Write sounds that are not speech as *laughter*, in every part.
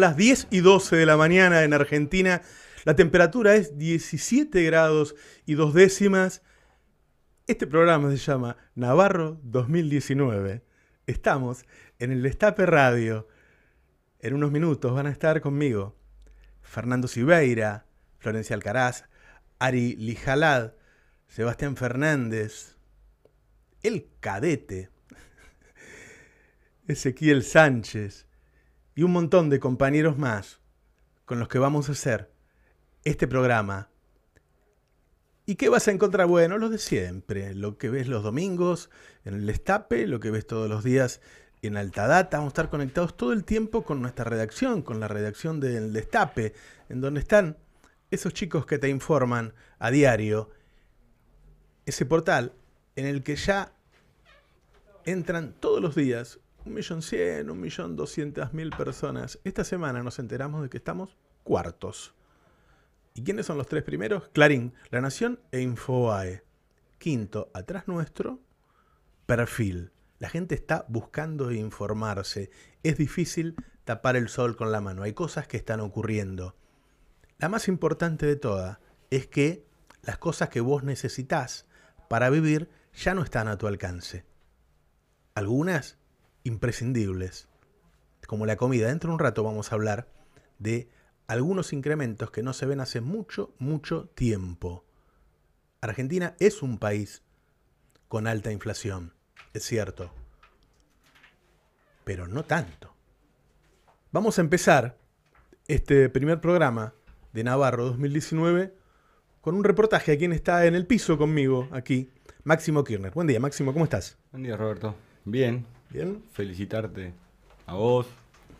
las 10 y 12 de la mañana en Argentina. La temperatura es 17 grados y dos décimas. Este programa se llama Navarro 2019. Estamos en el Estape Radio. En unos minutos van a estar conmigo Fernando Siveira, Florencia Alcaraz, Ari Lijalad, Sebastián Fernández, el cadete, *laughs* Ezequiel Sánchez y un montón de compañeros más con los que vamos a hacer este programa. ¿Y qué vas a encontrar? Bueno, lo de siempre, lo que ves los domingos en el Estape, lo que ves todos los días en Alta Data. Vamos a estar conectados todo el tiempo con nuestra redacción, con la redacción del Destape, en donde están esos chicos que te informan a diario. Ese portal en el que ya entran todos los días un millón cien, un millón mil personas. Esta semana nos enteramos de que estamos cuartos. ¿Y quiénes son los tres primeros? Clarín, La Nación e Infoae. Quinto, atrás nuestro, perfil. La gente está buscando informarse. Es difícil tapar el sol con la mano. Hay cosas que están ocurriendo. La más importante de todas es que las cosas que vos necesitas para vivir ya no están a tu alcance. Algunas imprescindibles, como la comida. Dentro de un rato vamos a hablar de algunos incrementos que no se ven hace mucho, mucho tiempo. Argentina es un país con alta inflación, es cierto, pero no tanto. Vamos a empezar este primer programa de Navarro 2019 con un reportaje a quien está en el piso conmigo aquí, Máximo Kirchner. Buen día, Máximo, ¿cómo estás? Buen día, Roberto. Bien, Bien, felicitarte a vos,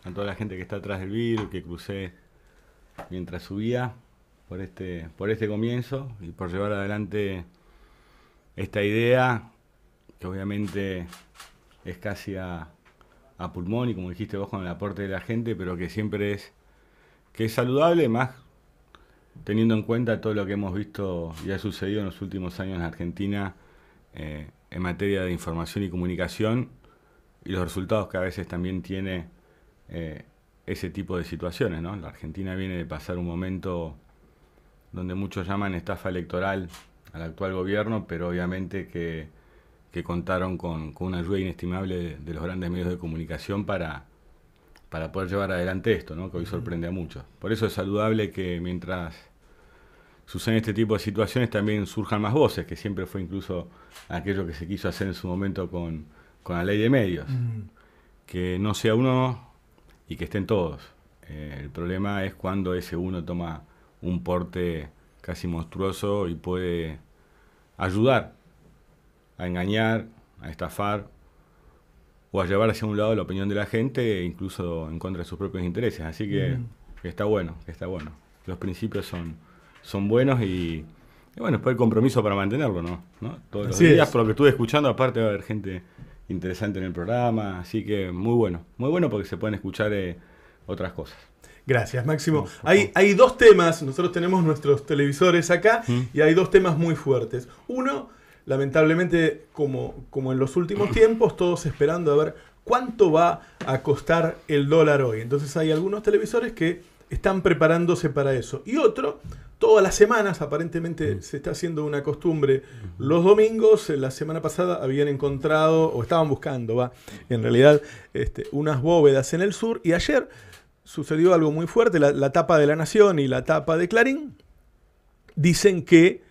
a toda la gente que está atrás del virus, que crucé mientras subía por este, por este comienzo y por llevar adelante esta idea, que obviamente es casi a, pulmón y como dijiste vos con el aporte de la gente, pero que siempre es, que es saludable, más teniendo en cuenta todo lo que hemos visto y ha sucedido en los últimos años en Argentina eh, en materia de información y comunicación y los resultados que a veces también tiene eh, ese tipo de situaciones. ¿no? La Argentina viene de pasar un momento donde muchos llaman estafa electoral al actual gobierno, pero obviamente que, contaron con, una ayuda inestimable de, los grandes medios de comunicación para, para poder llevar adelante esto, ¿no? que hoy sorprende a muchos. Por eso es saludable que mientras suceden este tipo de situaciones también surjan más voces, que siempre fue incluso aquello que se quiso hacer en su momento con, con la ley de medios. Que no sea uno y que estén todos. Eh, el problema es cuando ese uno toma un porte casi monstruoso y puede ayudar a engañar, a estafar o a llevar hacia un lado la opinión de la gente, incluso en contra de sus propios intereses. Así que está bueno, está bueno. Los principios son, son buenos y, y bueno, después el compromiso para mantenerlo, ¿no? ¿No? Todos por lo que estuve escuchando, aparte va a haber gente interesante en el programa, así que muy bueno, muy bueno porque se pueden escuchar eh, otras cosas. Gracias, Máximo. Hay, hay, dos temas, nosotros tenemos nuestros televisores acá mm. y hay dos temas muy fuertes. Uno, lamentablemente, como, como en los últimos *clears throat* tiempos, todos esperando a ver cuánto va a costar el dólar hoy. Entonces hay algunos televisores que están preparándose para eso. Y otro, todas las semanas, aparentemente mm. se está haciendo una costumbre, los domingos, eh, la semana pasada habían encontrado, o estaban buscando, va, en realidad, este, unas bóvedas en el sur, y ayer sucedió algo muy fuerte, la, tapa de La Nación y la tapa de Clarín, dicen que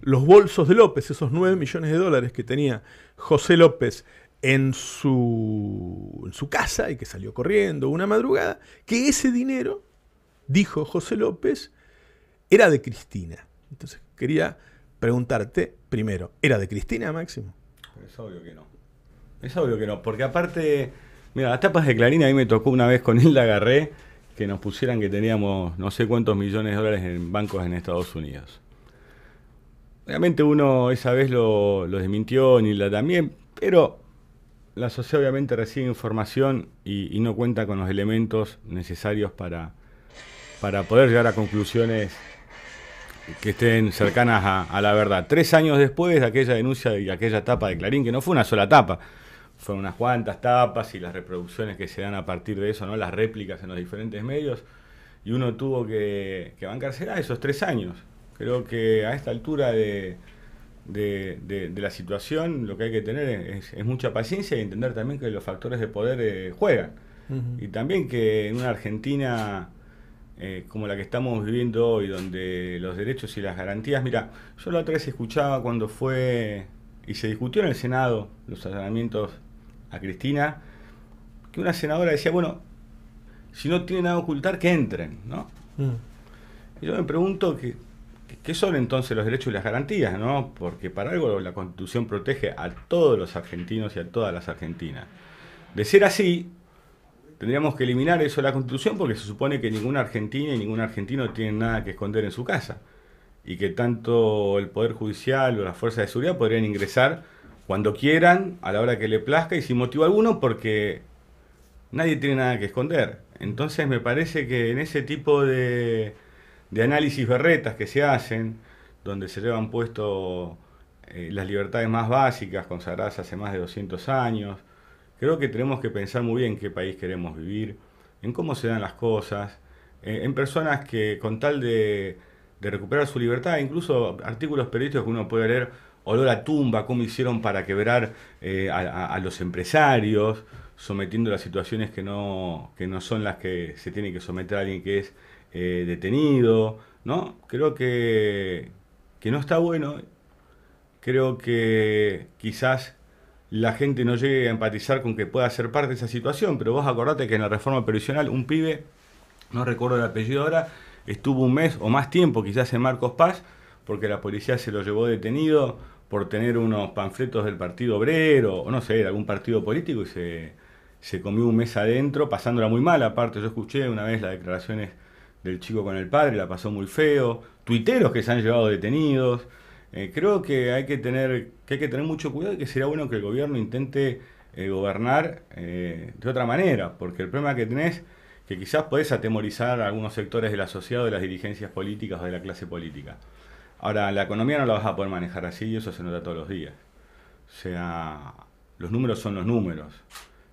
los bolsos de López, esos 9 millones de dólares que tenía José López en su, en su casa y que salió corriendo una madrugada, que ese dinero dijo José López, era de Cristina. Entonces quería preguntarte primero, ¿era de Cristina Máximo? Es obvio que no. Es obvio que no, porque aparte, mira, las tapas de Clarín a mí me tocó una vez con Hilda Garré que nos pusieran que teníamos no sé cuántos millones de dólares en bancos en Estados Unidos. Obviamente uno esa vez lo, desmintió, Nilda también, pero la sociedad obviamente recibe información y, no cuenta con los elementos necesarios para, para poder llegar a conclusiones que estén cercanas a, la verdad. Tres años después de aquella denuncia y aquella tapa de Clarín, que no fue una sola tapa, fueron unas cuantas tapas y las reproducciones que se dan a partir de eso, ¿no? las réplicas en los diferentes medios, y uno tuvo que, que a esos tres años. Creo que a esta altura de, la situación lo que hay que tener es, mucha paciencia y entender también que los factores de poder eh, juegan. Y también que en una Argentina eh, como la que estamos viviendo hoy, donde los derechos y las garantías, mira, yo la otra vez escuchaba cuando fue y se discutió en el Senado los allanamientos a Cristina, que una senadora decía, bueno, si no tienen nada que ocultar, que entren, ¿no? Mm. Y yo me pregunto ¿Qué son entonces los derechos y las garantías? ¿no? Porque para algo la Constitución protege a todos los argentinos y a todas las argentinas. De ser así, Tendríamos que eliminar eso de la Constitución porque se supone que ninguna argentina y ningún argentino tienen nada que esconder en su casa y que tanto el Poder Judicial o las fuerzas de seguridad podrían ingresar cuando quieran, a la hora que le plazca y sin motivo alguno porque nadie tiene nada que esconder. Entonces me parece que en ese tipo de, de análisis berretas que se hacen, donde se llevan puesto eh, las libertades más básicas consagradas hace más de 200 años, Creo que tenemos que pensar muy bien qué país queremos vivir, en cómo se dan las cosas, eh, en, personas que con tal de, recuperar su libertad, incluso artículos periodísticos que uno puede leer, olor a tumba, cómo hicieron para quebrar eh, a, los empresarios, sometiendo las situaciones que no, no son las que se tiene que someter a alguien que es eh, detenido, ¿no? Creo que, que no está bueno, creo que quizás la gente no llegue a empatizar con que pueda ser parte de esa situación, pero vos acordate que en la reforma previsional un pibe, no recuerdo el apellido ahora, estuvo un mes o más tiempo quizás en Marcos Paz, porque la policía se lo llevó detenido por tener unos panfletos del Partido Obrero, o no sé, de algún partido político, y se, se comió un mes adentro, pasándola muy mal. Aparte, yo escuché una vez las declaraciones del chico con el padre, la pasó muy feo, tuiteros que se han llevado detenidos, eh, creo que hay que, tener, que hay que tener mucho cuidado y que sería bueno que el gobierno intente eh, gobernar eh, de otra manera, porque el problema que tenés que quizás podés atemorizar a algunos sectores de la sociedad o de las dirigencias políticas o de la clase política. Ahora, la economía no la vas a poder manejar así y eso se nota todos los días. O sea, los números son los números.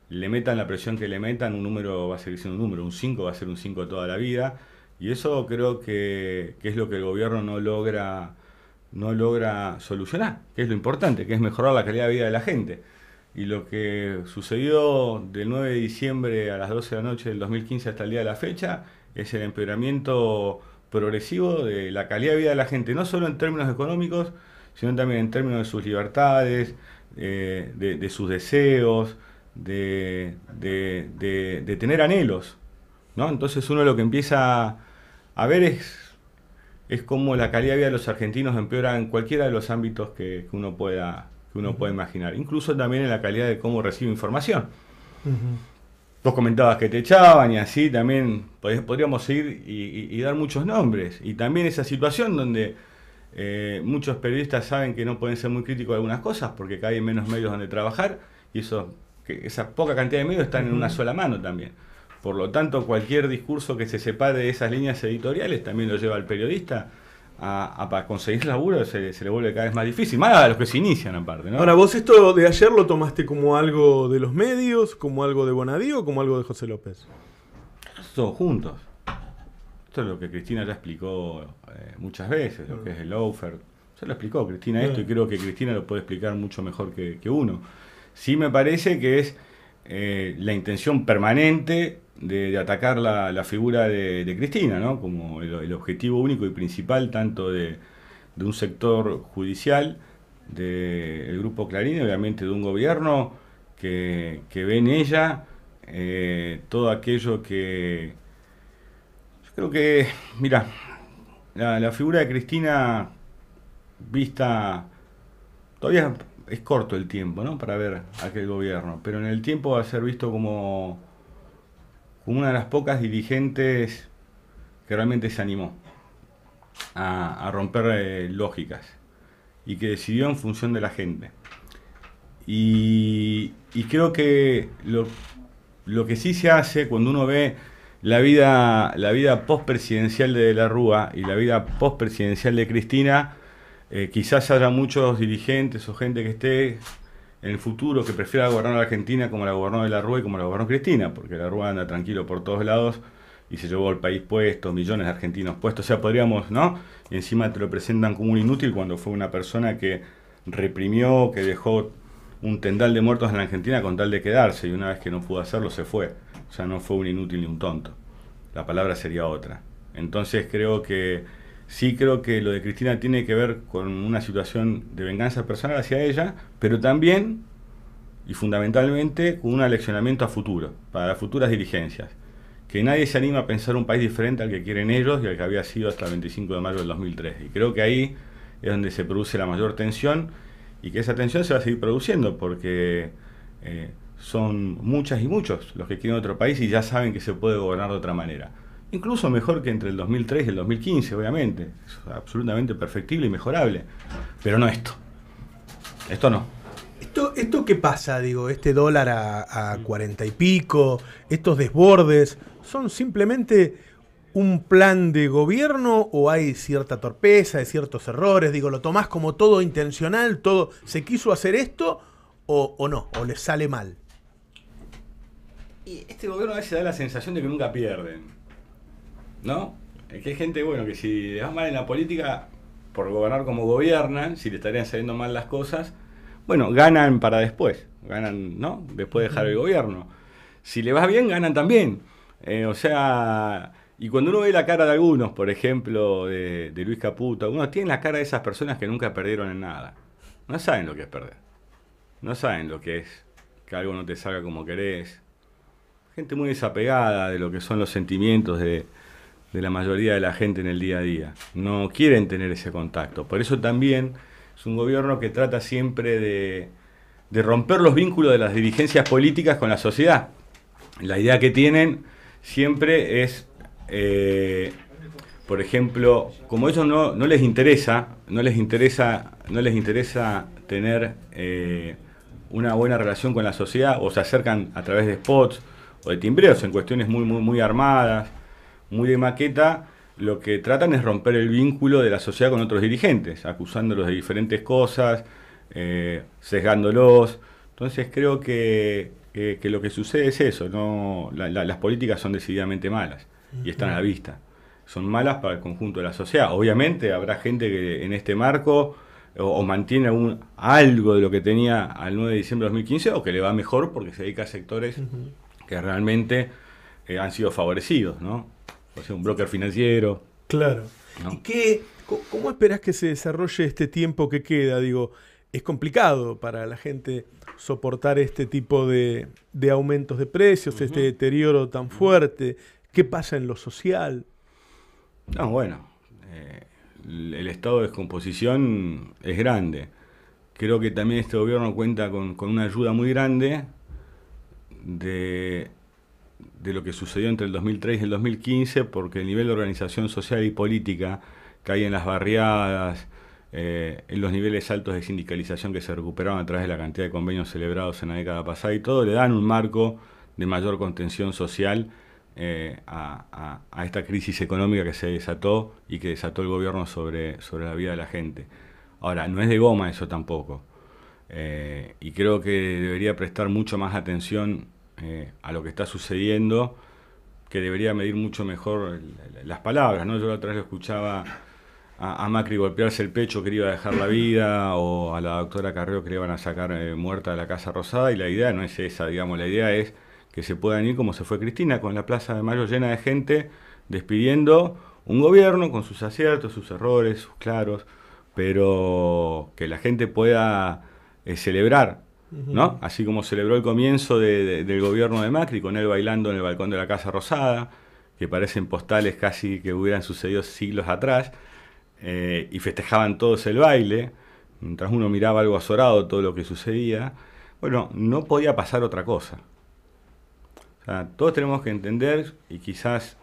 Le metan la presión que le metan, un número va a seguir siendo un número, un 5 va a ser un 5 toda la vida. Y eso creo que, que es lo que el gobierno no logra no logra solucionar, que es lo importante, que es mejorar la calidad de vida de la gente. Y lo que sucedió del 9 de diciembre a las 12 de la noche del 2015 hasta el día de la fecha es el empeoramiento progresivo de la calidad de vida de la gente, no solo en términos económicos, sino también en términos de sus libertades, eh, de, sus deseos, de, tener anhelos. ¿no? Entonces uno lo que empieza a ver es es como la calidad de vida de los argentinos empeora en cualquiera de los ámbitos que, uno pueda que uno imaginar, incluso también en la calidad de cómo recibe información. Tú Vos comentabas que te echaban y así también podríamos ir y, dar muchos nombres. Y también esa situación donde eh, muchos periodistas saben que no pueden ser muy críticos de algunas cosas porque caen menos medios donde trabajar y eso, que esa poca cantidad de medios están en una sola mano también. Por lo tanto, cualquier discurso que se separe de esas líneas editoriales también lo lleva al periodista a, para conseguir laburo se, le vuelve cada vez más difícil, más a los que se inician aparte. ¿no? Ahora, vos esto de ayer lo tomaste como algo de los medios, como algo de Bonadío o como algo de José López? Todos juntos. Esto es lo que Cristina ya explicó eh, muchas veces, lo que es el offer. Se lo explicó Cristina esto y creo que Cristina lo puede explicar mucho mejor que, uno. Sí me parece que es eh, la intención permanente de, atacar la, la figura de, Cristina, ¿no? como el, objetivo único y principal tanto de, un sector judicial, del grupo Clarín, obviamente de un gobierno que, ve en ella eh, todo aquello que... Yo creo que, mira, la, la figura de Cristina vista... Todavía es corto el tiempo, ¿no? Para ver aquel gobierno, pero en el tiempo va a ser visto como como una de las pocas dirigentes que realmente se animó a, romper eh, lógicas y que decidió en función de la gente. Y, creo que lo, que sí se hace cuando uno ve la vida, la vida de, de la Rúa y la vida postpresidencial de Cristina, eh, quizás haya muchos dirigentes o gente que esté en el futuro que prefiera gobernar la Argentina como la gobernó de la Rúa y como la gobernó Cristina, porque la Rúa anda tranquilo por todos lados y se llevó al país puesto, millones de argentinos puestos, o sea, podríamos, ¿no? Y encima te lo presentan como un inútil cuando fue una persona que reprimió, que dejó un tendal de muertos en la Argentina con tal de quedarse y una vez que no pudo hacerlo se fue. O sea, no fue un inútil ni un tonto. La palabra sería otra. Entonces creo que Sí creo que lo de Cristina tiene que ver con una situación de venganza personal hacia ella, pero también y fundamentalmente con un aleccionamiento a futuro, para futuras dirigencias. Que nadie se anima a pensar un país diferente al que quieren ellos y al que había sido hasta el 25 de mayo del 2003. Y creo que ahí es donde se produce la mayor tensión y que esa tensión se va a seguir produciendo porque eh, son muchas y muchos los que quieren otro país y ya saben que se puede gobernar de otra manera incluso mejor que entre el 2003 y el 2015, obviamente. Es absolutamente perfectible y mejorable. Pero no esto. Esto no. ¿Esto, esto qué pasa? Digo, este dólar a, cuarenta y pico, estos desbordes, ¿son simplemente un plan de gobierno o hay cierta torpeza, hay ciertos errores? Digo, ¿lo tomás como todo intencional, todo se quiso hacer esto o, no? ¿O le sale mal? Y este gobierno a veces da la sensación de que nunca pierden. ¿no? Es que hay gente, bueno, que si le va mal en la política, por gobernar como gobiernan, si le estarían saliendo mal las cosas, bueno, ganan para después, ganan, ¿no? Después de dejar el gobierno. Si le va bien, ganan también. Eh, o sea, y cuando uno ve la cara de algunos, por ejemplo, de, Luis Caputo, algunos tienen la cara de esas personas que nunca perdieron en nada. No saben lo que es perder. No saben lo que es que algo no te salga como querés. Gente muy desapegada de lo que son los sentimientos de, de la mayoría de la gente en el día a día. No quieren tener ese contacto. Por eso también es un gobierno que trata siempre de, romper los vínculos de las dirigencias políticas con la sociedad. La idea que tienen siempre es, eh, por ejemplo, como ellos no, les interesa, no les interesa, no les interesa tener eh, una buena relación con la sociedad, o se acercan a través de spots o de timbreos en cuestiones muy, muy, muy armadas muy de maqueta, lo que tratan es romper el vínculo de la sociedad con otros dirigentes, acusándolos de diferentes cosas, eh, sesgándolos. Entonces creo que, lo que sucede es eso, no, las políticas son decididamente malas y están a la vista. Son malas para el conjunto de la sociedad. Obviamente habrá gente que en este marco o, mantiene algo de lo que tenía al 9 de diciembre de 2015 o que le va mejor porque se dedica a sectores que realmente eh, han sido favorecidos, ¿no? o sea, un broker financiero. Claro. qué, cómo esperas que se desarrolle este tiempo que queda? Digo, es complicado para la gente soportar este tipo de, aumentos de precios, este deterioro tan fuerte. ¿Qué pasa en lo social? No, bueno, eh, el estado de descomposición es grande. Creo que también este gobierno cuenta con, con una ayuda muy grande de de lo que sucedió entre el 2003 y el 2015, porque el nivel de organización social y política que hay en las barriadas, eh, en los niveles altos de sindicalización que se recuperaron a través de la cantidad de convenios celebrados en la década pasada y todo, le dan un marco de mayor contención social eh, a, esta crisis económica que se desató y que desató el gobierno sobre, sobre la vida de la gente. Ahora, no es de goma eso tampoco. Eh, y creo que debería prestar mucho más atención eh, a lo que está sucediendo, que debería medir mucho mejor las palabras. ¿no? Yo la otra vez escuchaba a, Macri golpearse el pecho que iba a dejar la vida, o a la doctora Carreo que le iban a sacar eh, muerta de la Casa Rosada, y la idea no es esa, digamos, la idea es que se puedan ir como se fue Cristina, con la Plaza de Mayo llena de gente, despidiendo un gobierno con sus aciertos, sus errores, sus claros, pero que la gente pueda eh, celebrar ¿no? Así como celebró el comienzo del gobierno de Macri con él bailando en el balcón de la Casa Rosada, que parecen postales casi que hubieran sucedido siglos atrás, eh, y festejaban todos el baile, mientras uno miraba algo azorado todo lo que sucedía. Bueno, no podía pasar otra cosa. O sea, todos tenemos que entender, y quizás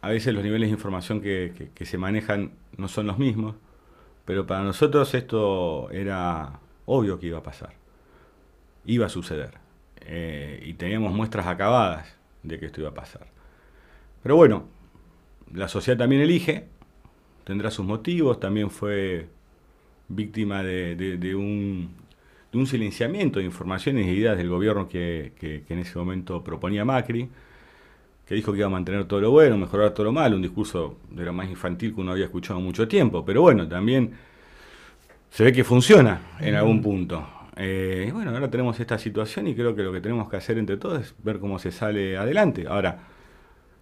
a veces los niveles de información que se manejan no son los mismos, pero para nosotros esto era Obvio que iba a pasar. Iba a suceder. Eh, y teníamos muestras acabadas de que esto iba a pasar. Pero bueno, la sociedad también elige, tendrá sus motivos, también fue víctima de, un, silenciamiento de informaciones e ideas del gobierno que, que en ese momento proponía Macri, que dijo que iba a mantener todo lo bueno, mejorar todo lo malo, un discurso de lo más infantil que uno había escuchado mucho tiempo, pero bueno, también se ve que funciona en algún mm. punto. Eh, bueno, ahora tenemos esta situación y creo que lo que tenemos que hacer entre todos es ver cómo se sale adelante. Ahora,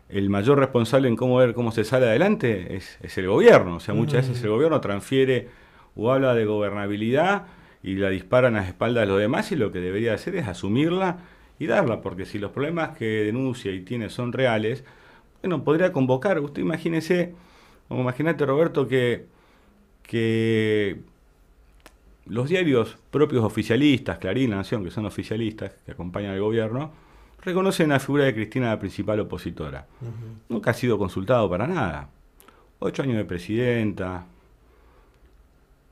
el mayor responsable en cómo ver cómo se sale adelante es, el gobierno. O sea, muchas veces mm. el gobierno transfiere o habla de gobernabilidad y la disparan a las espaldas de los demás y lo que debería hacer es asumirla y darla, porque si los problemas que denuncia y tiene son reales, bueno, podría convocar, usted imagínese, imagínate Roberto que, que los diarios propios oficialistas, Clarín, Nación, que son oficialistas, que acompañan al gobierno, reconocen la figura de Cristina la principal opositora. Nunca ha sido consultado para nada. Ocho años de presidenta,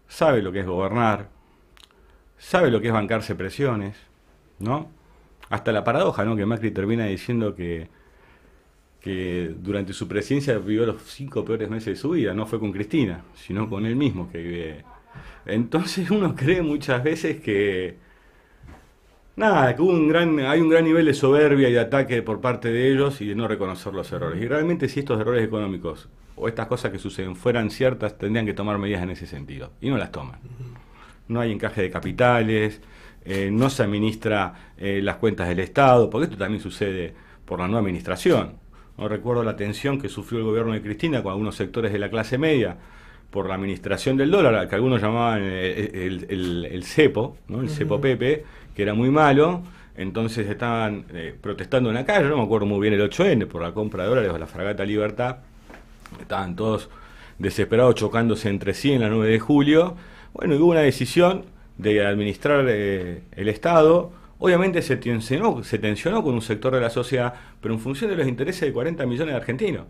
sabe lo que es gobernar, sabe lo que es bancarse presiones, ¿no? Hasta la paradoja, ¿no? Que Macri termina diciendo que, que durante su presidencia vivió los cinco peores meses de su vida, no fue con Cristina, sino con él mismo, que vive entonces *laughs* uno cree muchas veces que, nada, que hay un gran nivel de soberbia y de ataque por parte de ellos y de no reconocer los errores. Y realmente si estos errores económicos o estas cosas que suceden fueran ciertas, tendrían que tomar medidas en ese sentido. Y no las toman. No hay encaje de capitales, eh, no se administra eh, las cuentas del Estado, porque esto también sucede por la nueva administración. No recuerdo la tensión que sufrió el gobierno de Cristina con algunos sectores de la clase media, por la administración del dólar, que algunos llamaban eh, el, cepo, el cepo Pepe, que era muy malo. Entonces estaban eh, protestando en la calle, no me acuerdo muy bien el 8N, por la compra de dólares o la fragata Libertad. Estaban todos desesperados chocándose entre sí en la 9 de julio. Bueno, y hubo una decisión de administrar eh, el Estado. Obviamente se tensionó, se tensionó con un sector de la sociedad, pero en función de los intereses de 40 millones de argentinos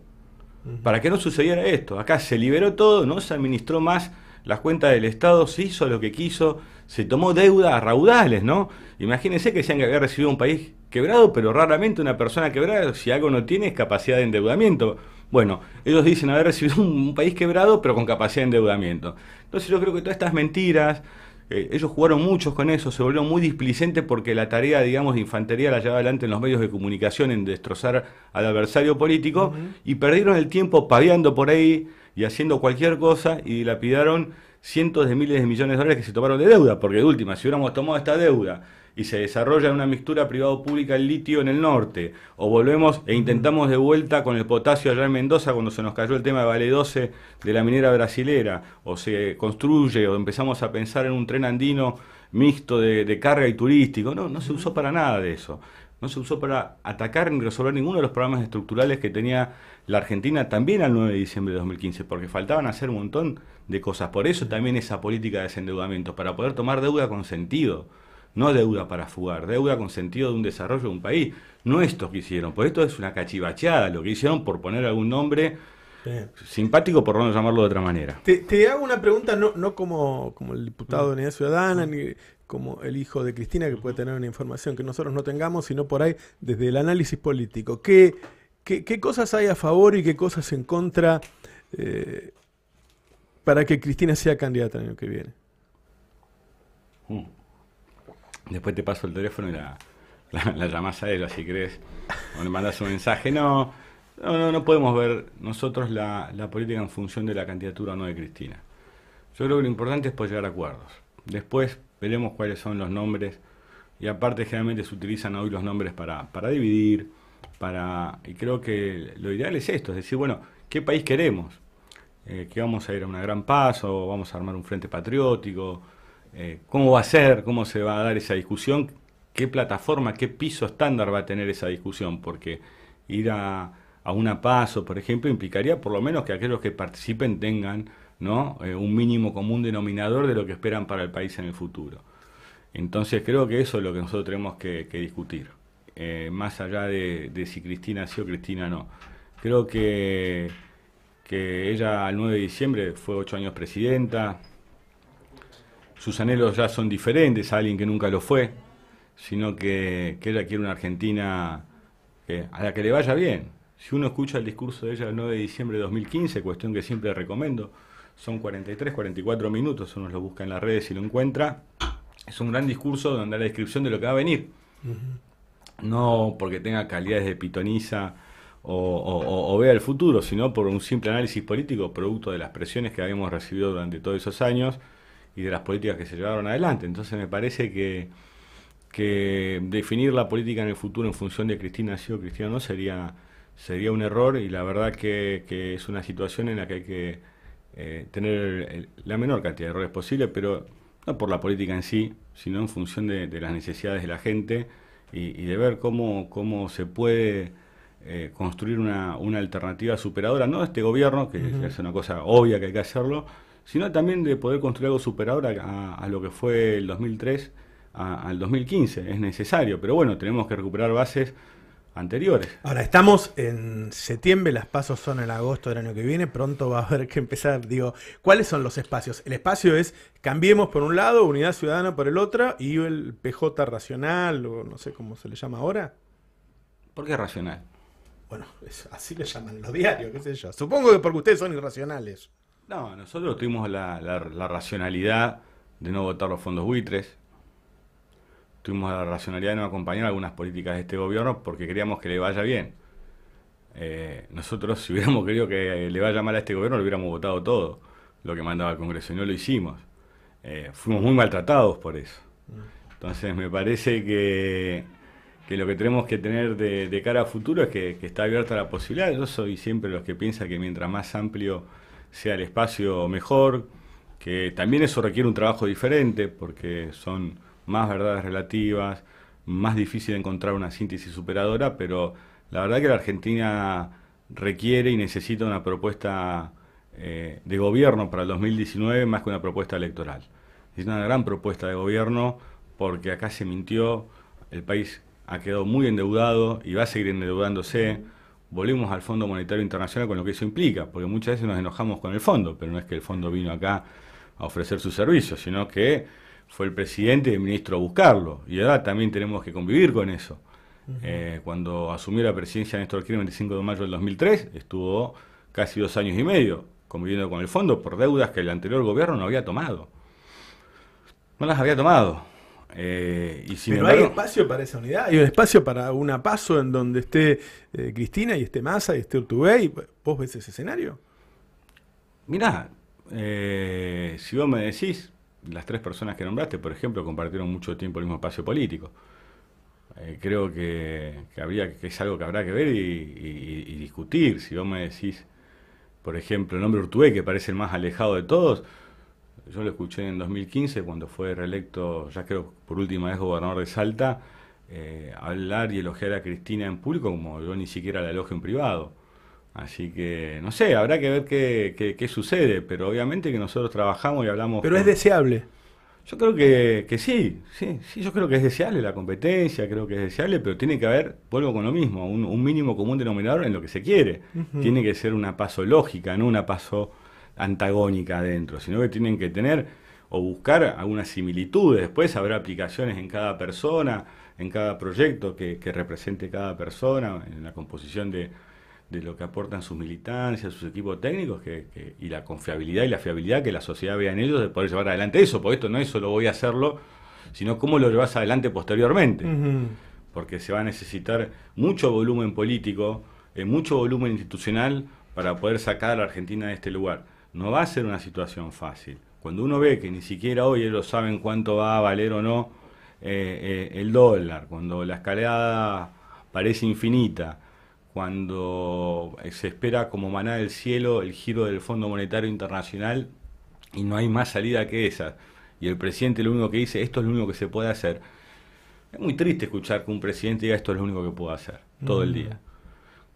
para que no sucediera esto. Acá se liberó todo, no se administró más las cuentas del Estado, se hizo lo que quiso, se tomó deudas raudales, ¿no? Imagínense que decían que había recibido un país quebrado, pero raramente una persona quebrada, si algo no tiene, es capacidad de endeudamiento. Bueno, ellos dicen haber recibido *laughs* un país quebrado, pero con capacidad de endeudamiento. Entonces yo creo que todas estas mentiras, eh, ellos jugaron muchos con eso, se volvieron muy displicente porque la tarea, digamos, de infantería la llevaba adelante en los medios de comunicación, en destrozar al adversario político, y perdieron el tiempo padeando por ahí y haciendo cualquier cosa y lapidaron cientos de miles de millones de dólares que se tomaron de deuda, porque de última, si hubiéramos tomado esta deuda y se desarrolla una mixtura privado-pública el litio en el norte, o volvemos e intentamos de vuelta con el potasio allá en Mendoza cuando se nos cayó el tema de Vale 12 de la minera brasilera, o se construye o empezamos a pensar en un tren andino mixto de, carga y turístico, no, no se usó para nada de eso. No se usó para atacar ni resolver ninguno de los problemas estructurales que tenía la Argentina también al 9 de diciembre de 2015, porque faltaban hacer un montón de cosas. Por eso también esa política de desendeudamiento, para poder tomar deuda con sentido no deuda para fugar, deuda con sentido de un desarrollo de un país. No esto que hicieron, Por esto es una cachivacheada, lo que hicieron por poner algún nombre simpático, por no llamarlo de otra manera. Te, hago una pregunta, no, como, el diputado de Unidad Ciudadana, ni como el hijo de Cristina, que puede tener una información que nosotros no tengamos, sino por ahí desde el análisis político. ¿Qué, qué, cosas hay a favor y qué cosas en contra eh, para que Cristina sea candidata el año que viene? Después te paso el teléfono y la, la, llamás a él, si querés. O le mandás un mensaje. No, no, no, no podemos ver nosotros la, política en función de la candidatura o no de Cristina. Yo creo que lo importante es poder llegar a acuerdos. Después veremos cuáles son los nombres. Y aparte, generalmente se utilizan hoy los nombres para, dividir. para Y creo que lo ideal es esto: es decir, bueno, ¿qué país queremos? Eh, ¿Que vamos a ir a una gran paz o vamos a armar un frente patriótico? Eh, cómo va a ser, cómo se va a dar esa discusión, qué plataforma, qué piso estándar va a tener esa discusión, porque ir a, una paso, por ejemplo, implicaría por lo menos que aquellos que participen tengan eh, un mínimo común denominador de lo que esperan para el país en el futuro. Entonces creo que eso es lo que nosotros tenemos que, discutir, eh, más allá de, si Cristina sí o Cristina no. Creo que, que ella al 9 de diciembre fue ocho años presidenta, sus anhelos ya son diferentes a alguien que nunca lo fue, sino que, que ella quiere una Argentina que, a la que le vaya bien. Si uno escucha el discurso de ella del 9 de diciembre de 2015, cuestión que siempre recomiendo, son 43, 44 minutos, uno lo busca en las redes y lo encuentra, es un gran discurso donde da la descripción de lo que va a venir. No porque tenga calidades de pitoniza o, vea el futuro, sino por un simple análisis político, producto de las presiones que habíamos recibido durante todos esos años, y de las políticas que se llevaron adelante. Entonces me parece que, que definir la política en el futuro en función de Cristina ha o Cristina no sería, sería un error y la verdad que, es una situación en la que hay que eh, tener la menor cantidad de errores posible, pero no por la política en sí, sino en función de, las necesidades de la gente y, de ver cómo, cómo se puede eh, construir una, alternativa superadora, no de este gobierno, que es una cosa obvia que hay que hacerlo, sino también de poder construir algo superador a, lo que fue el 2003 al 2015. Es necesario, pero bueno, tenemos que recuperar bases anteriores. Ahora, estamos en septiembre, las pasos son en agosto del año que viene, pronto va a haber que empezar, digo, ¿cuáles son los espacios? El espacio es Cambiemos por un lado, Unidad Ciudadana por el otro y el PJ Racional, o no sé cómo se le llama ahora. ¿Por qué Racional? Bueno, así le llaman los diarios, qué sé yo. Supongo que porque ustedes son irracionales. No, nosotros tuvimos la, racionalidad de no votar los fondos buitres, tuvimos la racionalidad de no acompañar algunas políticas de este gobierno porque queríamos que le vaya bien. Eh, nosotros, si hubiéramos querido que le vaya mal a este gobierno, lo hubiéramos votado todo, lo que mandaba el Congreso, y no lo hicimos. Eh, fuimos muy maltratados por eso. Entonces, me parece que, lo que tenemos que tener de, cara a futuro es que, que, está abierta la posibilidad. Yo soy siempre los que piensa que mientras más amplio sea el espacio mejor, que también eso requiere un trabajo diferente porque son más verdades relativas, más difícil encontrar una síntesis superadora, pero la verdad que la Argentina requiere y necesita una propuesta eh, de gobierno para el 2019 más que una propuesta electoral. Es una gran propuesta de gobierno porque acá se mintió, el país ha quedado muy endeudado y va a seguir endeudándose volvemos al Fondo Monetario Internacional con lo que eso implica, porque muchas veces nos enojamos con el fondo, pero no es que el fondo vino acá a ofrecer sus servicios, sino que fue el presidente y el ministro a buscarlo, y ahora también tenemos que convivir con eso. Eh, cuando asumió la presidencia Néstor Kirchner el 25 de mayo del 2003, estuvo casi dos años y medio conviviendo con el fondo por deudas que el anterior gobierno no había tomado. No las había tomado. Eh, y Pero hay espacio para esa unidad, hay un espacio para una paso en donde esté eh, Cristina y esté Massa y esté Urtubey. ¿Vos ves ese escenario? Mirá, eh, si vos me decís, las tres personas que nombraste, por ejemplo, compartieron mucho tiempo el mismo espacio político. creo que, habría, que es algo que habrá que ver y, discutir. Si vos me decís, por ejemplo, el nombre Urtubey, que parece el más alejado de todos, yo lo escuché en 2015 cuando fue reelecto, ya creo por última vez gobernador de Salta, hablar eh, y elogiar a Cristina en público como yo ni siquiera la elogio en privado. Así que, no sé, habrá que ver qué, qué, sucede, pero obviamente que nosotros trabajamos y hablamos... Pero es deseable. Yo creo que, sí, sí, sí, yo creo que es deseable la competencia, creo que es deseable, pero tiene que haber, vuelvo con lo mismo, un, mínimo común denominador en lo que se quiere. Tiene que ser una paso lógica, no una paso antagónica adentro, sino que tienen que tener o buscar algunas similitudes. Después habrá aplicaciones en cada persona, en cada proyecto que, represente cada persona, en la composición de, de, lo que aportan sus militancias, sus equipos técnicos que, y la confiabilidad y la fiabilidad que la sociedad vea en ellos de poder llevar adelante eso, porque esto no es solo voy a hacerlo, sino cómo lo llevas adelante posteriormente. Porque se va a necesitar mucho volumen político, eh, mucho volumen institucional para poder sacar a la Argentina de este lugar no va a ser una situación fácil. Cuando uno ve que ni siquiera hoy ellos saben cuánto va a valer o no eh, eh, el dólar, cuando la escalada parece infinita, cuando se espera como maná del cielo el giro del Fondo Monetario Internacional y no hay más salida que esa, y el presidente lo único que dice, esto es lo único que se puede hacer. Es muy triste escuchar que un presidente diga esto es lo único que puedo hacer, todo el mm. día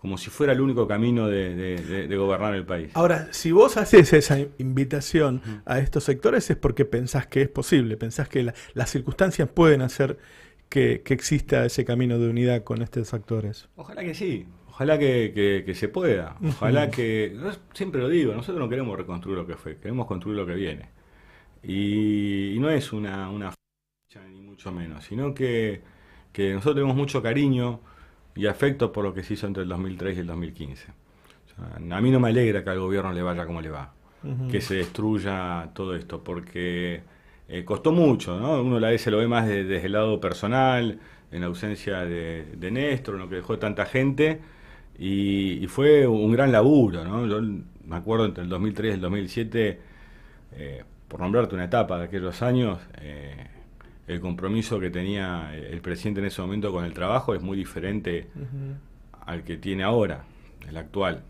como si fuera el único camino de, gobernar el país. Ahora, si vos haces esa invitación a estos sectores es porque pensás que es posible, pensás que las circunstancias pueden hacer que, exista ese camino de unidad con estos actores. Ojalá que sí, ojalá que, se pueda, ojalá que, siempre lo digo, nosotros no queremos reconstruir lo que fue, queremos construir lo que viene. Y, no es una, fecha ni mucho menos, sino que nosotros tenemos mucho cariño y afecto por lo que se hizo entre el 2003 y el 2015. a mí no me alegra que al gobierno le vaya como le va, que se destruya todo esto, porque eh, costó mucho, ¿no? Uno la vez se lo ve más desde, el lado personal, en ausencia de, de Néstor, en lo que dejó tanta gente, y, fue un gran laburo, ¿no? Yo me acuerdo entre el 2003 y el 2007, eh, por nombrarte una etapa de aquellos años, eh, el compromiso que tenía el presidente en ese momento con el trabajo es muy diferente al que tiene ahora, el actual.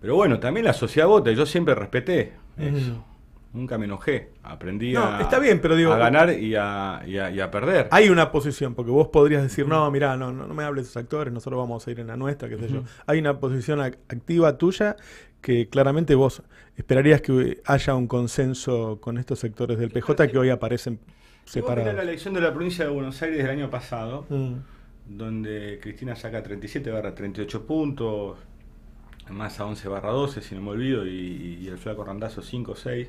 Pero bueno, también la sociedad vota, yo siempre respeté eso. Nunca me enojé, aprendí a, está bien, pero ganar y a, y, a, perder. Hay una posición, porque vos podrías decir, no, mira no, no, me hables de esos actores, nosotros vamos a ir en la nuestra, qué sé yo. Hay una posición activa tuya que claramente vos esperarías que haya un consenso con estos sectores del PJ que hoy aparecen separados. Si la elección de la provincia de Buenos Aires del año pasado, mm. donde Cristina saca 37 barra 38 puntos, más a 11 barra 12, si no me olvido, y, el flaco Randazo 5 6,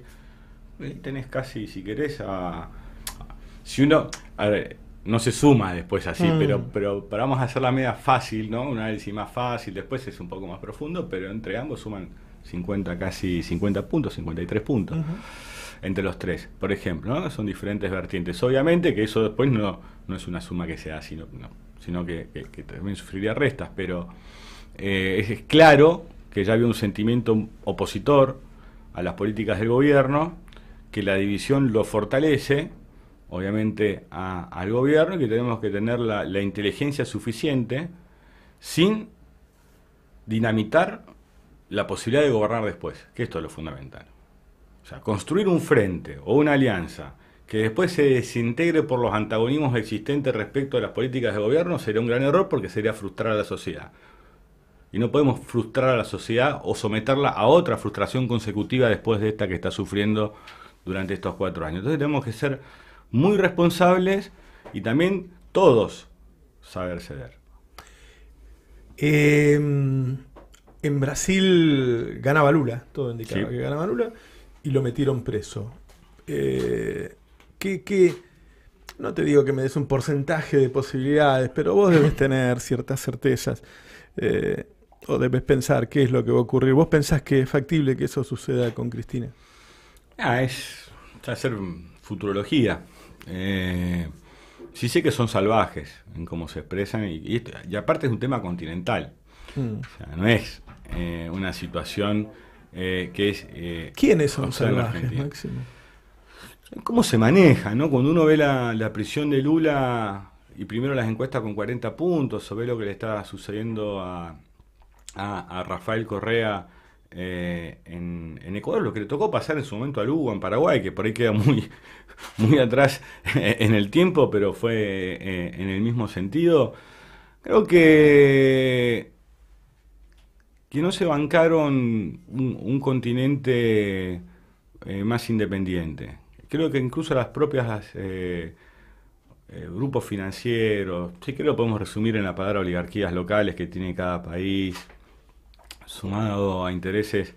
eh, tenés casi, si querés, a... Si uno... A no se suma después así, mm. pero, pero, vamos a hacer la media fácil, ¿no? Una análisis más fácil, después es un poco más profundo, pero entre ambos suman 50, casi 50 puntos, 53 puntos. Entre los tres, por ejemplo, ¿no? son diferentes vertientes. Obviamente que eso después no, no es una suma que se da, sino, sino que, también sufriría restas, pero eh, es, claro que ya había un sentimiento opositor a las políticas del gobierno, que la división lo fortalece, obviamente, al gobierno y que tenemos que tener la, la inteligencia suficiente sin dinamitar la posibilidad de gobernar después, que esto es lo fundamental. O sea, construir un frente o una alianza que después se desintegre por los antagonismos existentes respecto a las políticas de gobierno sería un gran error porque sería frustrar a la sociedad. Y no podemos frustrar a la sociedad o someterla a otra frustración consecutiva después de esta que está sufriendo durante estos cuatro años. Entonces tenemos que ser muy responsables y también todos saber ceder. Em, en Brasil ganaba Lula, todo indicaba que ganaba Lula, y lo metieron preso. Eh, ¿qué, no te digo que me des un porcentaje de posibilidades, pero vos debes tener ciertas certezas. Eh, o debes pensar qué es lo que va a ocurrir. ¿Vos pensás que es factible que eso suceda con Cristina? Ah, es hacer futurología. Eh, sí sé que son salvajes en cómo se expresan y, aparte es un tema continental. Hmm. no es eh, una situación eh, que es... ¿Quiénes son salvajes, ¿Cómo se maneja? ¿no? Cuando uno ve la, prisión de Lula y primero las encuestas con 40 puntos, o ve lo que le está sucediendo a, Rafael Correa en, en, Ecuador, lo que le tocó pasar en su momento a Lugo, en Paraguay, que por ahí queda muy, muy atrás *laughs* en el tiempo, pero fue eh, en el mismo sentido. Creo que, que no se bancaron un, continente eh, más independiente. Creo que incluso las propias eh, grupos financieros, sí creo que podemos resumir en la palabra oligarquías locales que tiene cada país, sumado a intereses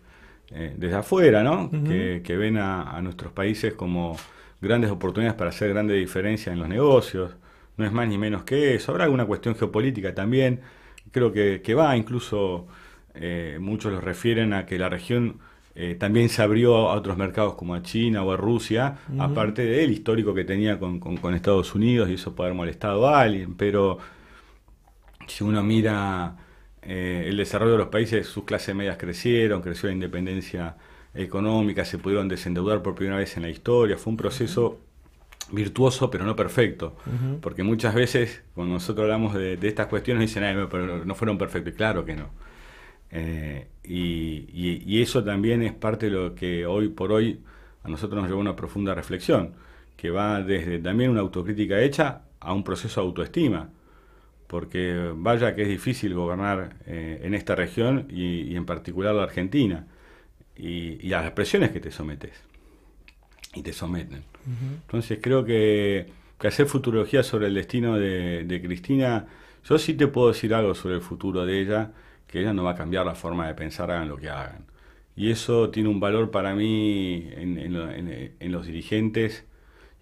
desde afuera, que, ven a nuestros países como grandes oportunidades para hacer grandes diferencias en los negocios, no es más ni menos que eso. Habrá alguna cuestión geopolítica también, creo que, va, incluso eh, muchos los refieren a que la región eh, también se abrió a otros mercados como a China o a Rusia, aparte del histórico que tenía con, Estados Unidos y eso puede haber molestado a alguien, pero si uno mira eh, el desarrollo de los países, sus clases medias crecieron, creció la independencia económicas se pudieron desendeudar por primera vez en la historia, fue un proceso virtuoso pero no perfecto, porque muchas veces cuando nosotros hablamos de, estas cuestiones dicen, Ay, pero no fueron perfectos, y claro que no. Eh, y, eso también es parte de lo que hoy por hoy a nosotros nos lleva a una profunda reflexión, que va desde también una autocrítica hecha a un proceso de autoestima, porque vaya que es difícil gobernar eh, en esta región y en particular la Argentina y, las presiones que te sometes y te someten. Entonces creo que, hacer futurología sobre el destino de, Cristina, yo sí te puedo decir algo sobre el futuro de ella, que ella no va a cambiar la forma de pensar, hagan lo que hagan. Y eso tiene un valor para mí en, en los dirigentes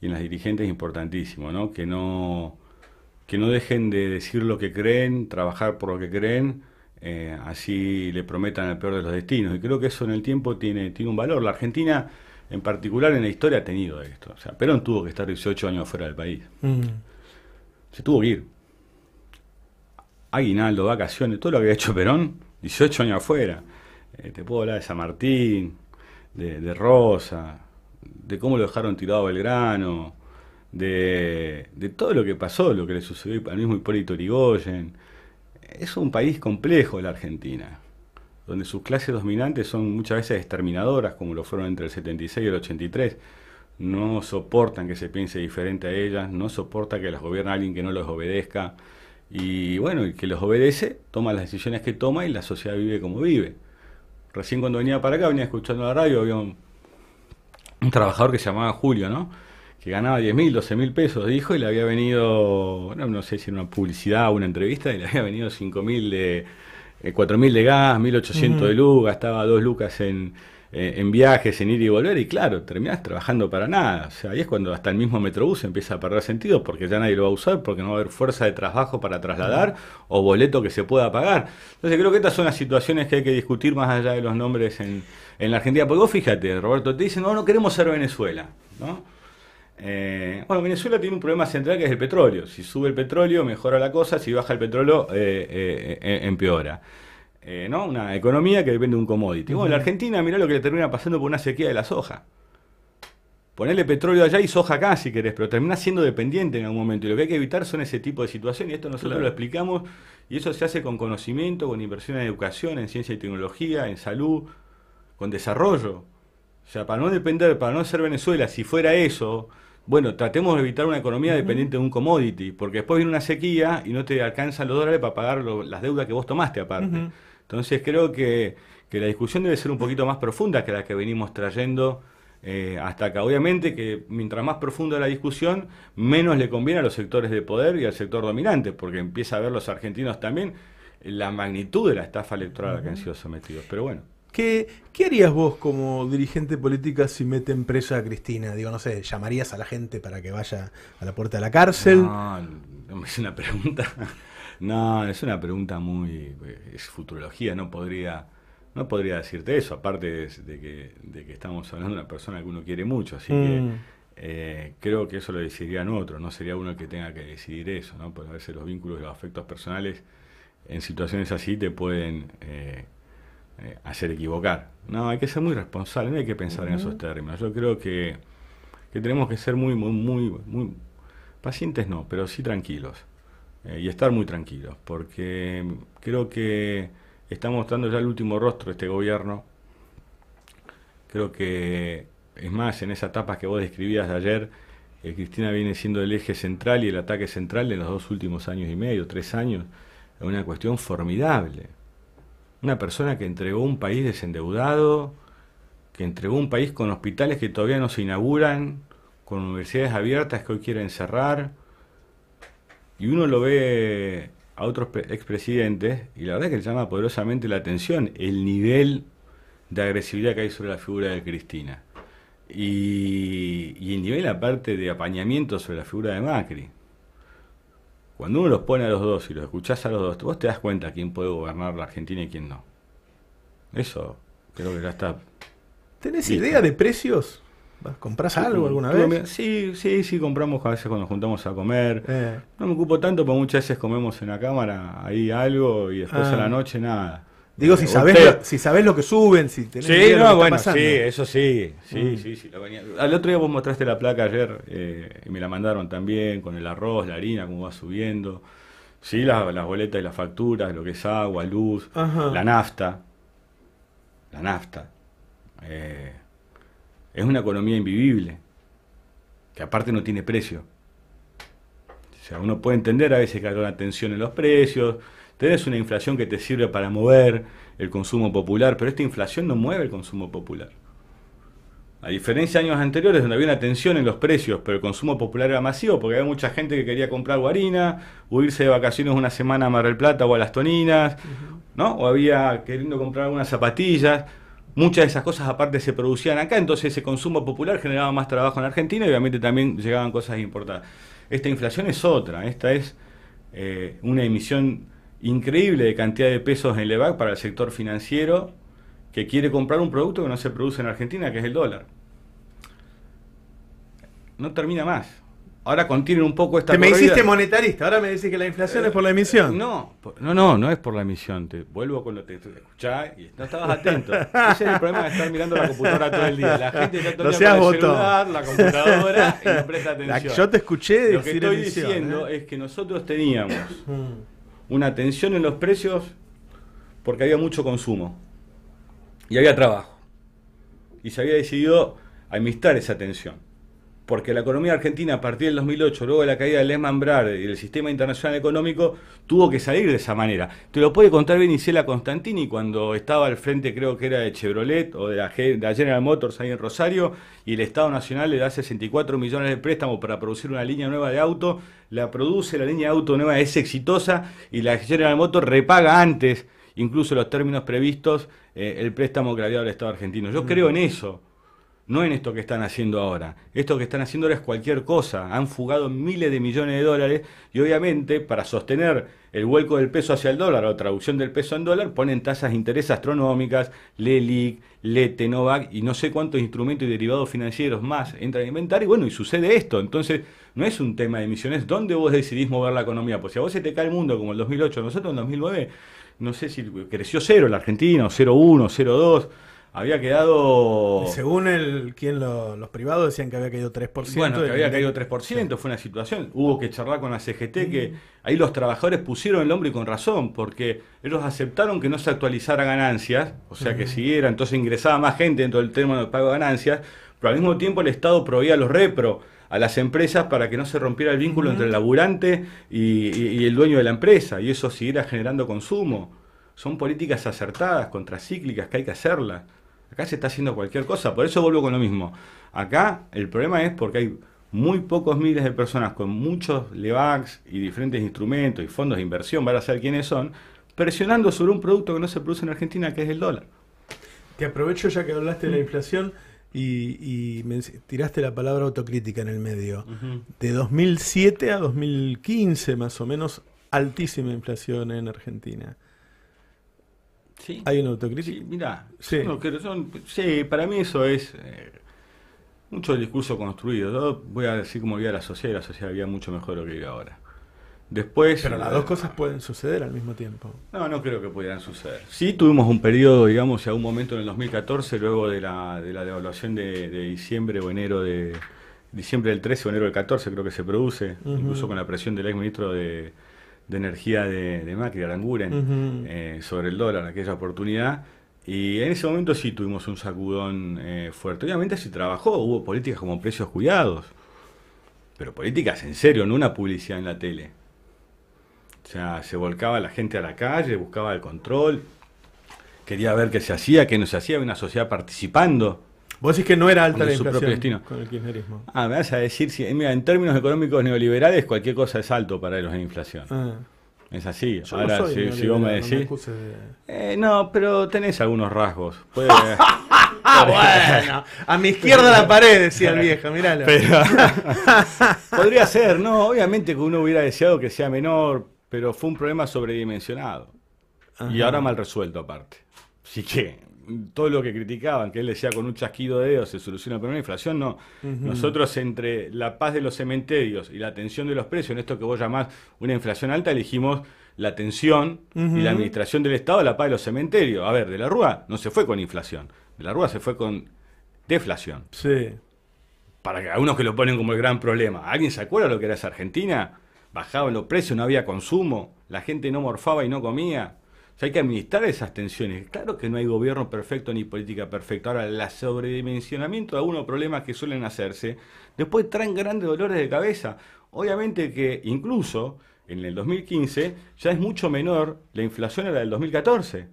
y en las dirigentes importantísimo, Que no que no dejen de decir lo que creen, trabajar por lo que creen eh, así le prometan el peor de los destinos. Y creo que eso en el tiempo tiene, tiene un valor. La Argentina, en particular, en la historia ha tenido esto. O sea, Perón tuvo que estar 18 años fuera del país. Mm. Se tuvo que ir. Aguinaldo, vacaciones, todo lo que había hecho Perón, 18 años afuera. Eh, te puedo hablar de San Martín, de, Rosa, de cómo lo dejaron tirado a Belgrano, de, de, todo lo que pasó, lo que le sucedió al mismo Hipólito Origoyen es un país complejo la Argentina, donde sus clases dominantes son muchas veces exterminadoras, como lo fueron entre el 76 y el 83. No soportan que se piense diferente a ellas, no soportan que las gobierne alguien que no los obedezca. Y bueno, el que los obedece toma las decisiones que toma y la sociedad vive como vive. Recién cuando venía para acá, venía escuchando la radio, había un, un trabajador que se llamaba Julio, ¿no? que ganaba 10 mil, 12 mil pesos, dijo, y le había venido, no, no sé si era una publicidad o una entrevista, y le había venido 5 mil de, 4 eh, mil de gas, 1800 de luz, gastaba 2 lucas eh, en, viajes, en ir y volver, y claro, terminás trabajando para nada. O sea, ahí es cuando hasta el mismo Metrobús empieza a perder sentido, porque ya nadie lo va a usar, porque no va a haber fuerza de trabajo para trasladar o boleto que se pueda pagar. Entonces creo que estas son las situaciones que hay que discutir más allá de los nombres en, en la Argentina. Porque vos fíjate, Roberto, te dicen, no, no queremos ser Venezuela, ¿no? Eh, bueno, Venezuela tiene un problema central que es el petróleo. Si sube el petróleo, mejora la cosa, si baja el petróleo, eh, eh, empeora. ¿no? Una economía que depende de un commodity. Bueno, la Argentina, mirá lo que le termina pasando por una sequía de la soja. Ponerle petróleo allá y soja acá si querés, pero termina siendo dependiente en algún momento. Y lo que hay que evitar son ese tipo de situaciones. Y esto nosotros lo explicamos y eso se hace con conocimiento, con inversión en educación, en ciencia y tecnología, en salud, con desarrollo. O sea, para no depender, para no ser Venezuela, si fuera eso, bueno, tratemos de evitar una economía dependiente de un commodity, porque después viene una sequía y no te alcanzan los dólares para pagar las deudas que vos tomaste aparte. Entonces creo que, la discusión debe ser un poquito más profunda que la que venimos trayendo eh, hasta acá. Obviamente que mientras más profunda la discusión, menos le conviene a los sectores de poder y al sector dominante, porque empieza a ver los argentinos también la magnitud de la estafa electoral a la que han sido sometidos. Pero bueno. ¿Qué, harías vos como dirigente política si meten presa a Cristina? Digo, no sé, ¿llamarías a la gente para que vaya a la puerta de la cárcel? No, es una pregunta. *laughs* No, es una pregunta muy. Eh, es futurología, no podría, no podría decirte eso, aparte de, que, estamos hablando de una persona que uno quiere mucho, así que mm. eh, creo que eso lo decidirían otros, no sería uno el que tenga que decidir eso, ¿no? Porque a veces los vínculos y los afectos personales en situaciones así te pueden. Eh, eh, hacer equivocar. No, hay que ser muy responsable, no hay que pensar en esos términos. Yo creo que, tenemos que ser muy, muy, muy, muy pacientes, no, pero sí tranquilos. Eh, y estar muy tranquilos, porque creo que está mostrando ya el último rostro este gobierno. Creo que, es más, en esa etapa que vos describías de ayer, eh, Cristina viene siendo el eje central y el ataque central en los dos últimos años y medio, tres años, es una cuestión formidable. Una persona que entregó un país desendeudado, que entregó un país con hospitales que todavía no se inauguran, con universidades abiertas que hoy quieren cerrar. Y uno lo ve a otros expresidentes y la verdad es que le llama poderosamente la atención el nivel de agresividad que hay sobre la figura de Cristina. Y, el nivel aparte de apañamiento sobre la figura de Macri. Cuando uno los pone a los dos y los escuchás a los dos, vos te das cuenta quién puede gobernar la Argentina y quién no. Eso creo que ya está. ¿Tenés idea de precios? ¿Comprás algo alguna vez? Sí, sí, sí, compramos a veces cuando nos juntamos a comer. Eh. No me ocupo tanto, porque muchas veces comemos en la cámara ahí algo y después a la ah. noche nada. Digo, eh, si sabés, lo, si lo que suben, si tenés Sí, sí, eso sí. Sí, mm. sí, Al otro día vos mostraste la placa ayer eh, y me la mandaron también con el arroz, la harina, cómo va subiendo. Sí, las boletas y las facturas, lo que es agua, luz, la nafta. La nafta. Eh, es una economía invivible, que aparte no tiene precio. O sea, uno puede entender a veces que hay una tensión en los precios, tenés una inflación que te sirve para mover el consumo popular, pero esta inflación no mueve el consumo popular. A diferencia de años anteriores, donde había una tensión en los precios, pero el consumo popular era masivo, porque había mucha gente que quería comprar guarina, o irse de vacaciones una semana a Mar del Plata o a las Toninas, ¿no? O había queriendo comprar algunas zapatillas. Muchas de esas cosas aparte se producían acá, entonces ese consumo popular generaba más trabajo en Argentina y obviamente también llegaban cosas importadas. Esta inflación es otra, esta es eh, una emisión increíble de cantidad de pesos en LEVAC para el sector financiero que quiere comprar un producto que no se produce en Argentina, que es el dólar. No termina más. Ahora contiene un poco esta... Te me hiciste monetarista, ahora me decís que la inflación eh, es por la emisión. No, no, no, no es por la emisión. Te vuelvo con lo que te escuchás y no estabas atento. *laughs* Ese es el problema de estar mirando la computadora todo el día. La gente está todo el día el celular, la computadora y no presta *laughs* atención. yo te escuché decir Lo que estoy ¿eh? diciendo es que nosotros teníamos mm una tensión en los precios porque había mucho consumo y había trabajo. Y se había decidido amistar esa tensión porque la economía argentina a partir del 2008, luego de la caída de Lehman Brothers y del sistema internacional económico, tuvo que salir de esa manera. Te lo puede contar bien Isela Constantini cuando estaba al frente, creo que era de Chevrolet o de la, General Motors ahí en Rosario, y el Estado Nacional le da 64 millones de préstamos para producir una línea nueva de auto, la produce, la línea de auto nueva es exitosa y la General Motors repaga antes, incluso los términos previstos, eh, el préstamo que le había dado el Estado argentino. Yo creo en eso no en esto que están haciendo ahora. Esto que están haciendo ahora es cualquier cosa. Han fugado miles de millones de dólares y obviamente para sostener el vuelco del peso hacia el dólar o traducción del peso en dólar ponen tasas de interés astronómicas, LELIC, LETENOVAC y no sé cuántos instrumentos y derivados financieros más entran a inventar y bueno, y sucede esto. Entonces no es un tema de emisiones. ¿Dónde vos decidís mover la economía? Pues si a vos se te cae el mundo como el 2008, nosotros en 2009, no sé si creció cero la Argentina o 0,1, 0,2 había quedado. Según el, quien los privados decían que había caído 3%. Bueno, que había caído 3%, fue una situación. Hubo que charlar con la CGT, que ahí los trabajadores pusieron el hombre y con razón, porque ellos aceptaron que no se actualizara ganancias, o sea que siguiera, entonces ingresaba más gente dentro del tema del pago de ganancias, pero al mismo tiempo el Estado proveía los repro a las empresas para que no se rompiera el vínculo entre el laburante y, y el dueño de la empresa, y eso siguiera generando consumo. Son políticas acertadas, contracíclicas, que hay que hacerlas. Acá se está haciendo cualquier cosa, por eso vuelvo con lo mismo. Acá el problema es porque hay muy pocos miles de personas con muchos levax y diferentes instrumentos y fondos de inversión, van a saber quiénes son, presionando sobre un producto que no se produce en Argentina, que es el dólar. Te aprovecho ya que hablaste de la inflación y, tiraste la palabra autocrítica en el medio. De 2007 a 2015 más o menos, altísima inflación en Argentina. Sí. ¿Hay una autocrítica? Sí, mirá, sí. sí, para mí eso es eh, mucho discurso construido. voy a decir cómo vivía la sociedad y la sociedad vivía mucho mejor de lo que vive ahora. Después, Pero las dos eh, cosas pueden suceder al mismo tiempo. No, no creo que pudieran suceder. Sí tuvimos un periodo, digamos, a un momento en el 2014, luego de la, de la devaluación de, diciembre o enero de diciembre del 13 o enero del 14 creo que se produce, incluso con la presión del exministro de, de energía de, Macri, Aranguren, eh, sobre el dólar, aquella oportunidad. Y en ese momento sí tuvimos un sacudón eh, fuerte. Obviamente sí trabajó, hubo políticas como precios cuidados, pero políticas en serio, no una publicidad en la tele. O sea, se volcaba la gente a la calle, buscaba el control, quería ver qué se hacía, qué no se hacía, una sociedad participando Vos decís que no era alta la inflación con el kirchnerismo. Ah, me vas a decir, si, mira, en términos económicos neoliberales, cualquier cosa es alto para ellos en inflación. Ah. Es así. Ahora, no si, vos me decís. No, eh, no, pero tenés algunos rasgos. *laughs* Ah, bueno. A mi izquierda la pared, decía el viejo, miralo. *laughs* Podría ser, no, obviamente que uno hubiera deseado que sea menor, pero fue un problema sobredimensionado. Y ahora mal resuelto aparte. Así que todo lo que criticaban, que él decía con un chasquido de dedos se soluciona problema la inflación, no. Nosotros entre la paz de los cementerios y la tensión de los precios, en esto que vos llamás una inflación alta, elegimos la tensión y la administración del Estado la paz de los cementerios. A ver, de la Rúa no se fue con inflación, de la Rúa se fue con deflación. Sí. Para que, algunos que lo ponen como el gran problema. ¿Alguien se acuerda lo que era esa Argentina? Bajaban los precios, no había consumo, la gente no morfaba y no comía. O hay que administrar esas tensiones. Claro que no hay gobierno perfecto ni política perfecta. Ahora, el sobredimensionamiento de algunos problemas que suelen hacerse, después traen grandes dolores de cabeza. Obviamente que incluso en el 2015 ya es mucho menor la inflación a la del 2014.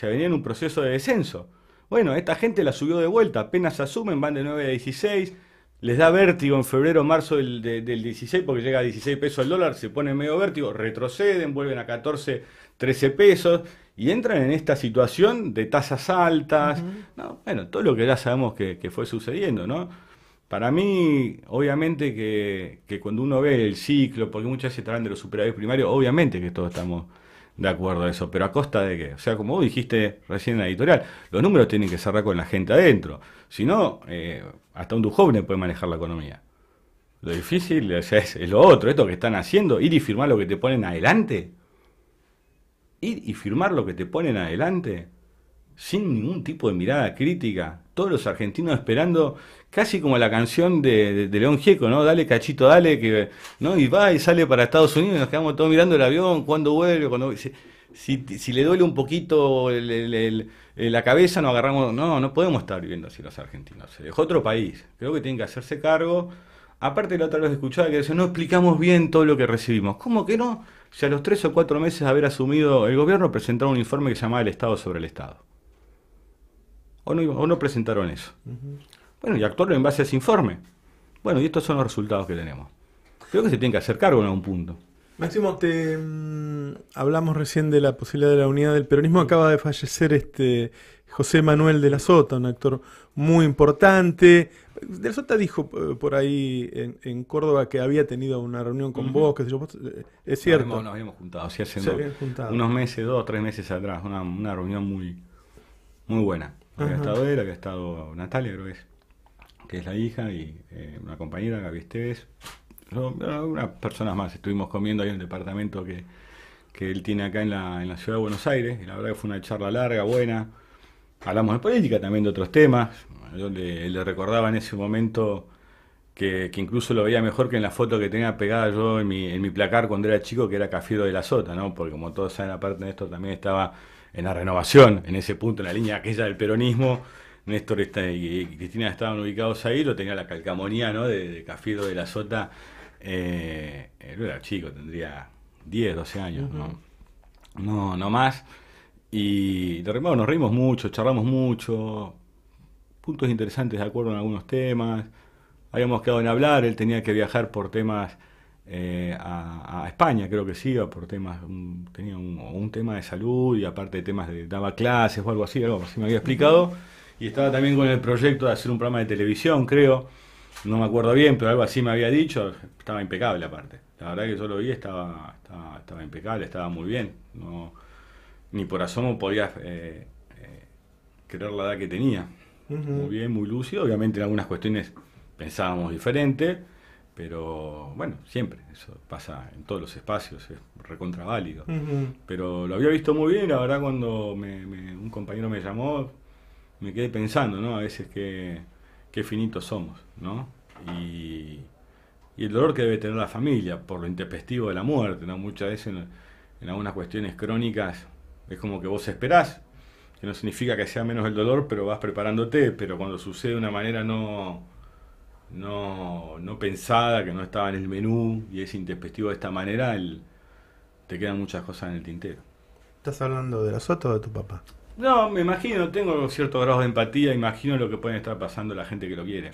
Ya venía en un proceso de descenso. Bueno, esta gente la subió de vuelta, apenas asumen, van de 9 a 16, les da vértigo en febrero o marzo del, 16 porque llega a 16 pesos el dólar, se pone medio vértigo, retroceden, vuelven a 14, 13 pesos y entran en esta situación de tasas altas. bueno, todo lo que ya sabemos que, fue sucediendo, ¿no? Para mí, obviamente que, cuando uno ve el ciclo, porque muchas veces hablan de los superávit primarios, obviamente que todos estamos de acuerdo a eso, pero a costa de qué? O sea, como vos dijiste recién en la editorial, los números tienen que cerrar con la gente adentro. Si no, eh, hasta un joven puede manejar la economía. Lo difícil es, lo otro, esto que están haciendo, ir y firmar lo que te ponen adelante. Ir y firmar lo que te ponen adelante, sin ningún tipo de mirada crítica. Todos los argentinos esperando, casi como la canción de, León Gieco, ¿no? Dale, cachito, dale, que. ¿no? Y va y sale para Estados Unidos y nos quedamos todos mirando el avión, cuándo vuelve, cuando. Si, si, le duele un poquito el eh, la cabeza no agarramos, no, no podemos estar viviendo así los argentinos, es otro país, creo que tienen que hacerse cargo. Aparte la otra vez escuchaba que decía, no explicamos bien todo lo que recibimos. ¿Cómo que no? Si a los tres o cuatro meses de haber asumido el gobierno presentaron un informe que se llamaba El Estado sobre el Estado. O no, presentaron eso. Bueno, y actuaron en base a ese informe. Bueno, y estos son los resultados que tenemos. Creo que se tienen que hacer cargo en algún punto. Máximo, te mm, hablamos recién de la posibilidad de la unidad del peronismo. Acaba de fallecer este José Manuel de la Sota, un actor muy importante. De la Sota dijo eh, por ahí en, Córdoba que había tenido una reunión con vos, eh, es cierto. Nos habíamos, juntado, hace unos meses, dos o tres meses atrás, una, reunión muy, muy buena. Había estado él, había estado Natalia, que es, la hija, y eh, una compañera, Gaby Esteves, unas algunas personas más, estuvimos comiendo ahí en el departamento que, que él tiene acá en la, en la ciudad de Buenos Aires, y la verdad que fue una charla larga, buena. Hablamos de política, también de otros temas. Yo le, recordaba en ese momento que, que, incluso lo veía mejor que en la foto que tenía pegada yo en mi, en mi placar cuando era chico, que era Cafiero de la Sota, ¿no? Porque como todos saben, aparte de esto, también estaba en la renovación, en ese punto, en la línea aquella del peronismo. Néstor este, y, Cristina estaban ubicados ahí, lo tenía la calcamonía, ¿no? De, de Cafiero de la Sota eh, era chico, tendría 10, 12 años, ¿no? No, más. Y de bueno, nos reímos mucho, charlamos mucho, puntos interesantes de acuerdo en algunos temas. Habíamos quedado en hablar, él tenía que viajar por temas eh, a, España, creo que sí, por temas, tenía un, un, tema de salud y aparte de temas de, daba clases o algo así, algo así me había explicado. Y estaba también con el proyecto de hacer un programa de televisión, creo no me acuerdo bien, pero algo así me había dicho, estaba impecable aparte. La verdad que yo lo vi, estaba, estaba, impecable, estaba muy bien. No, ni por asomo podía eh, eh, creer la edad que tenía. Muy bien, muy lúcido. Obviamente en algunas cuestiones pensábamos diferente, pero bueno, siempre, eso pasa en todos los espacios, es recontraválido. Pero lo había visto muy bien, la verdad cuando un compañero me llamó, me quedé pensando, ¿no? A veces que qué finitos somos, ¿no? Y, el dolor que debe tener la familia por lo intempestivo de la muerte, ¿no? Muchas veces en, algunas cuestiones crónicas es como que vos esperás, que no significa que sea menos el dolor, pero vas preparándote, pero cuando sucede de una manera no, no, no pensada, que no estaba en el menú y es intempestivo de esta manera, te quedan muchas cosas en el tintero. ¿Estás hablando de la sota o de tu papá? No, me imagino, tengo cierto grado de empatía, imagino lo que puede estar pasando la gente que lo quiere,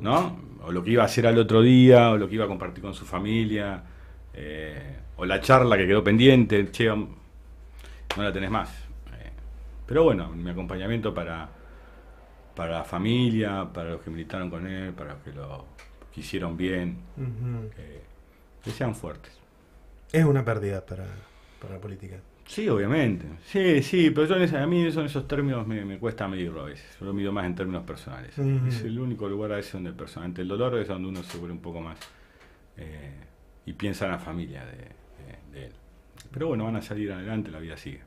¿no? O lo que iba a hacer al otro día, o lo que iba a compartir con su familia, eh, o la charla que quedó pendiente, che, no la tenés más. Eh, pero bueno, mi acompañamiento para, para la familia, para los que militaron con él, para los que lo quisieron bien, eh, que sean fuertes. Es una pérdida para la política. Sí, obviamente. Sí, sí, pero a mí son en esos términos me, cuesta medirlo a veces. Yo lo mido más en términos personales. Es el único lugar a veces donde el personalmente el dolor es donde uno se vuelve un poco más eh, y piensa en la familia de, él. Pero bueno, van a salir adelante, la vida sigue.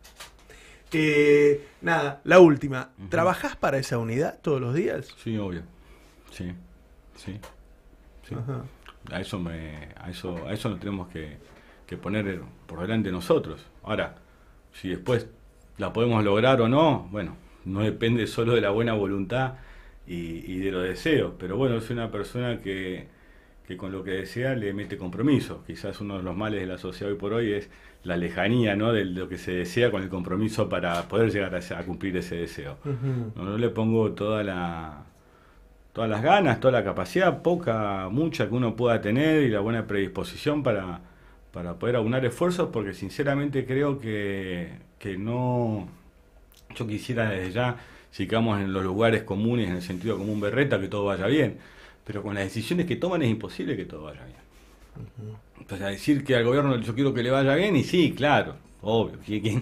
Eh, nada, la última. ¿Trabajás para esa unidad todos los días? Sí, obvio. Sí, sí. A eso me, a eso, a eso nos tenemos que poner por delante nosotros. Ahora, si después la podemos lograr o no, bueno, no depende solo de la buena voluntad y, de los deseos, pero bueno, es una persona que, con lo que desea le mete compromiso. Quizás uno de los males de la sociedad hoy por hoy es la lejanía ¿no? de lo que se desea con el compromiso para poder llegar a, cumplir ese deseo. no, no, le pongo toda la, todas las ganas, toda la capacidad, poca, mucha que uno pueda tener y la buena predisposición para, para poder aunar esfuerzos, porque sinceramente creo que, que no, yo quisiera desde ya, si quedamos en los lugares comunes, en el sentido común berreta, que todo vaya bien, pero con las decisiones que toman es imposible que todo vaya bien. entonces decir que al gobierno yo quiero que le vaya bien, y sí, claro, obvio. Que,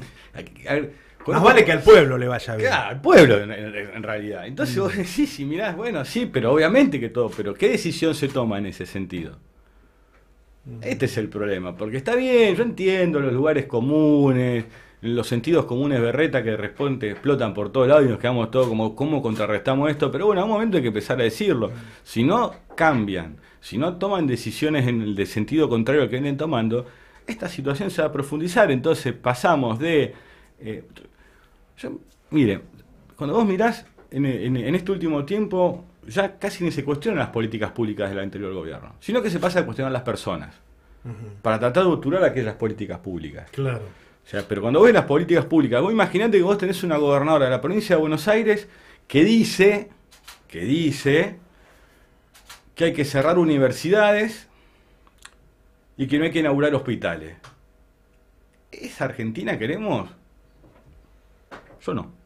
Más vale que al pueblo le vaya bien. Claro, al pueblo en, realidad. Entonces sí vos decís, mirás, bueno, sí, pero obviamente que todo, pero ¿qué decisión se toma en ese sentido? Este es el problema, porque está bien, yo entiendo los lugares comunes, los sentidos comunes berreta que responde, explotan por todos lados y nos quedamos todos como, ¿cómo contrarrestamos esto? Pero bueno, a un momento hay que empezar a decirlo. Si no cambian, si no toman decisiones en el de sentido contrario al que vienen tomando, esta situación se va a profundizar. Entonces pasamos de. Eh, mire, cuando vos mirás en este último tiempo, ya casi ni se cuestionan las políticas públicas del anterior gobierno, sino que se pasa a cuestionar las personas, para tratar de obturar aquellas políticas públicas. Claro. O sea, pero cuando ves las políticas públicas, vos imaginate que vos tenés una gobernadora de la provincia de Buenos Aires que dice, que dice que hay que cerrar universidades y que no hay que inaugurar hospitales. esa Argentina queremos? Yo no.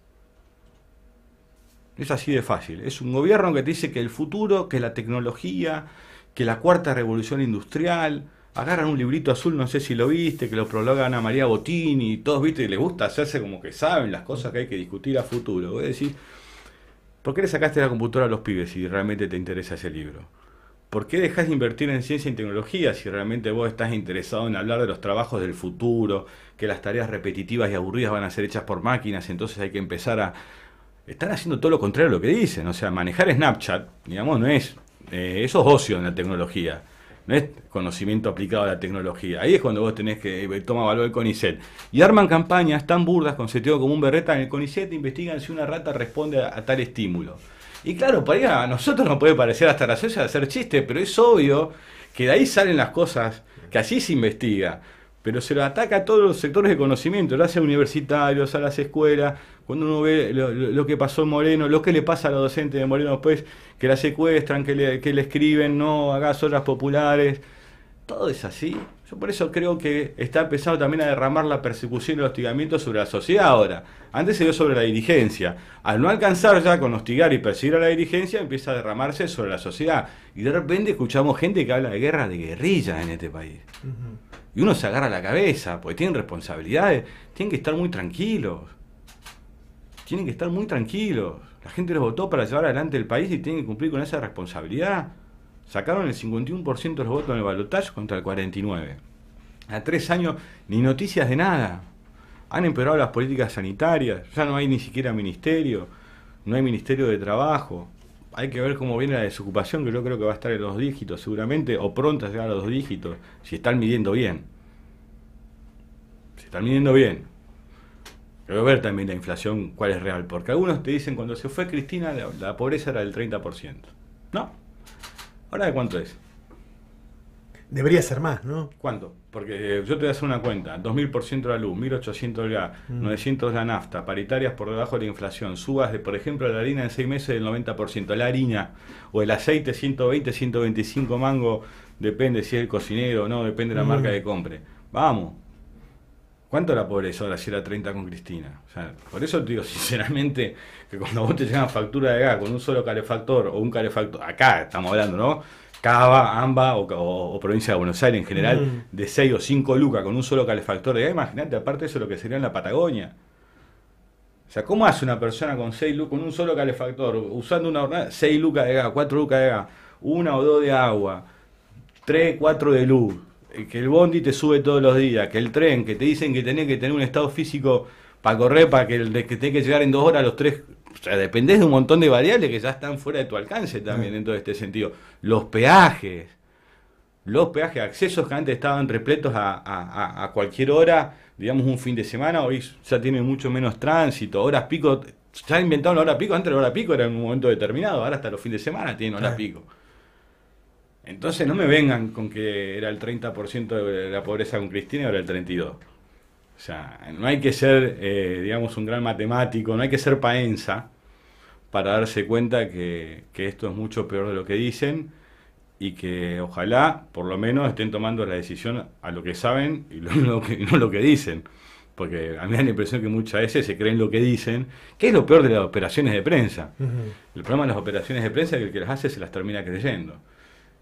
Es así de fácil. Es un gobierno que te dice que el futuro, que la tecnología, que la cuarta revolución industrial, agarran un librito azul, no sé si lo viste, que lo prologan a María Botini, todos, viste, y les gusta hacerse como que saben las cosas que hay que discutir a futuro. a decir? ¿por qué le sacaste la computadora a los pibes si realmente te interesa ese libro? ¿Por qué dejas de invertir en ciencia y tecnología si realmente vos estás interesado en hablar de los trabajos del futuro, que las tareas repetitivas y aburridas van a ser hechas por máquinas, entonces hay que empezar a, están haciendo todo lo contrario a lo que dicen. O sea, manejar Snapchat, digamos, no es. Eh, eso es ocio en la tecnología. No es conocimiento aplicado a la tecnología. Ahí es cuando vos tenés que eh, tomar valor el CONICET. Y arman campañas tan burdas con sentido común berreta en el CONICET investigan si una rata responde a, tal estímulo. Y claro, para a nosotros nos puede parecer hasta de hacer chiste pero es obvio que de ahí salen las cosas, que así se investiga pero se lo ataca a todos los sectores de conocimiento, lo hace universitarios, a las escuelas, cuando uno ve lo, que pasó en Moreno, lo que le pasa a los docentes de Moreno después, que la secuestran, que le, escriben, no hagas horas populares, todo es así. Yo por eso creo que está empezando también a derramar la persecución y el hostigamiento sobre la sociedad ahora. Antes se dio sobre la dirigencia. Al no alcanzar ya con hostigar y perseguir a la dirigencia, empieza a derramarse sobre la sociedad. Y de repente escuchamos gente que habla de guerra de guerrillas en este país. Y uno se agarra la cabeza, porque tienen responsabilidades, tienen que estar muy tranquilos. Tienen que estar muy tranquilos. La gente los votó para llevar adelante el país y tienen que cumplir con esa responsabilidad. Sacaron el 51% de los votos en el balotaje contra el 49%. A tres años ni noticias de nada. Han empeorado las políticas sanitarias, ya no hay ni siquiera ministerio, no hay ministerio de trabajo, hay que ver cómo viene la desocupación, que yo creo que va a estar en los dígitos seguramente, o pronto se a los dígitos, si están midiendo bien. Si están midiendo bien. Pero ver también la inflación, cuál es real, porque algunos te dicen cuando se fue Cristina la, la pobreza era del 30%. No. ¿Ahora de cuánto es? Debería ser más, ¿no? ¿Cuánto? Porque eh, yo te voy a hacer una cuenta. 2.000% de la luz, 1.800 el gas, 900 mm. la nafta, paritarias por debajo de la inflación, subas de, por ejemplo, la harina en 6 meses del 90%, la harina o el aceite 120, 125 mango, depende si es el cocinero o no, depende de la mm. marca que compre. Vamos. ¿Cuánto era pobreza ahora si era 30 con Cristina? O sea, por eso te digo *laughs* sinceramente que cuando vos te llevas factura de gas con un solo calefactor o un calefactor, acá estamos hablando, ¿no? Cava, AMBA o, provincia de Buenos Aires en general, mm. de 6 o 5 lucas con un solo calefactor de gas, imagínate, aparte eso lo que sería en la Patagonia. O sea, ¿cómo hace una persona con 6 lucas, con un solo calefactor, usando una hornada, 6 lucas de gas, 4 lucas de gas, una o dos de agua, 3, 4 de luz, eh, que el bondi te sube todos los días, que el tren, que te dicen que tenés que tener un estado físico para correr, para que, que tenés que llegar en dos horas los tres o sea, dependés de un montón de variables que ya están fuera de tu alcance también dentro ah. de este sentido. Los peajes, los peajes, accesos que antes estaban repletos a, cualquier hora, digamos un fin de semana, hoy ya tienen mucho menos tránsito, horas pico, ya inventaron la hora pico, antes la hora pico era en un momento determinado, ahora hasta los fines de semana tiene hora pico. Entonces no me vengan con que era el 30% de la pobreza con Cristina y ahora el 32%. O sea, no hay que ser, eh, digamos, un gran matemático, no hay que ser paenza para darse cuenta que, esto es mucho peor de lo que dicen y que ojalá por lo menos estén tomando la decisión a lo que saben y, no lo que dicen. Porque a mí me da la impresión que muchas veces se creen lo que dicen, que es lo peor de las operaciones de prensa. El problema de las operaciones de prensa es que el que las hace se las termina creyendo.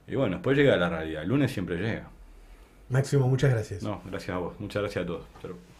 Y bueno, después llega la realidad. El lunes siempre llega. Máximo, muchas gracias. No, gracias a vos. Muchas gracias a todos.